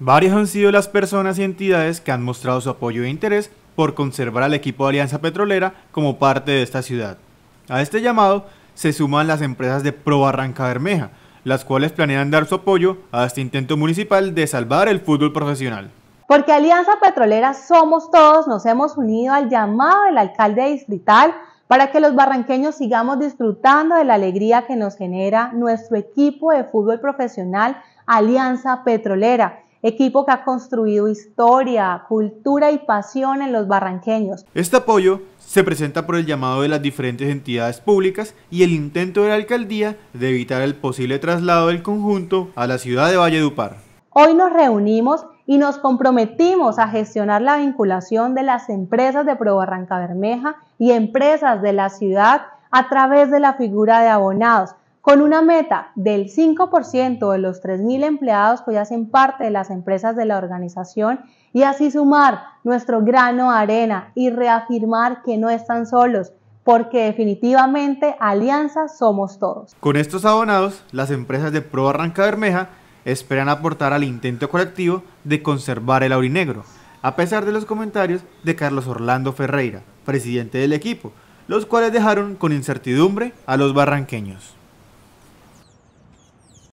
Varias han sido las personas y entidades que han mostrado su apoyo e interés por conservar al equipo de Alianza Petrolera como parte de esta ciudad. A este llamado se suman las empresas de Pro Barranca Bermeja, las cuales planean dar su apoyo a este intento municipal de salvar el fútbol profesional. Porque Alianza Petrolera somos todos, nos hemos unido al llamado del alcalde distrital para que los barranqueños sigamos disfrutando de la alegría que nos genera nuestro equipo de fútbol profesional Alianza Petrolera equipo que ha construido historia, cultura y pasión en los barranqueños. Este apoyo se presenta por el llamado de las diferentes entidades públicas y el intento de la alcaldía de evitar el posible traslado del conjunto a la ciudad de Valledupar. Hoy nos reunimos y nos comprometimos a gestionar la vinculación de las empresas de Pro Barranca Bermeja y empresas de la ciudad a través de la figura de abonados con una meta del 5% de los 3.000 empleados que hacen parte de las empresas de la organización y así sumar nuestro grano arena y reafirmar que no están solos, porque definitivamente alianza somos todos. Con estos abonados, las empresas de Pro Barranca Bermeja esperan aportar al intento colectivo de conservar el aurinegro, a pesar de los comentarios de Carlos Orlando Ferreira, presidente del equipo, los cuales dejaron con incertidumbre a los barranqueños.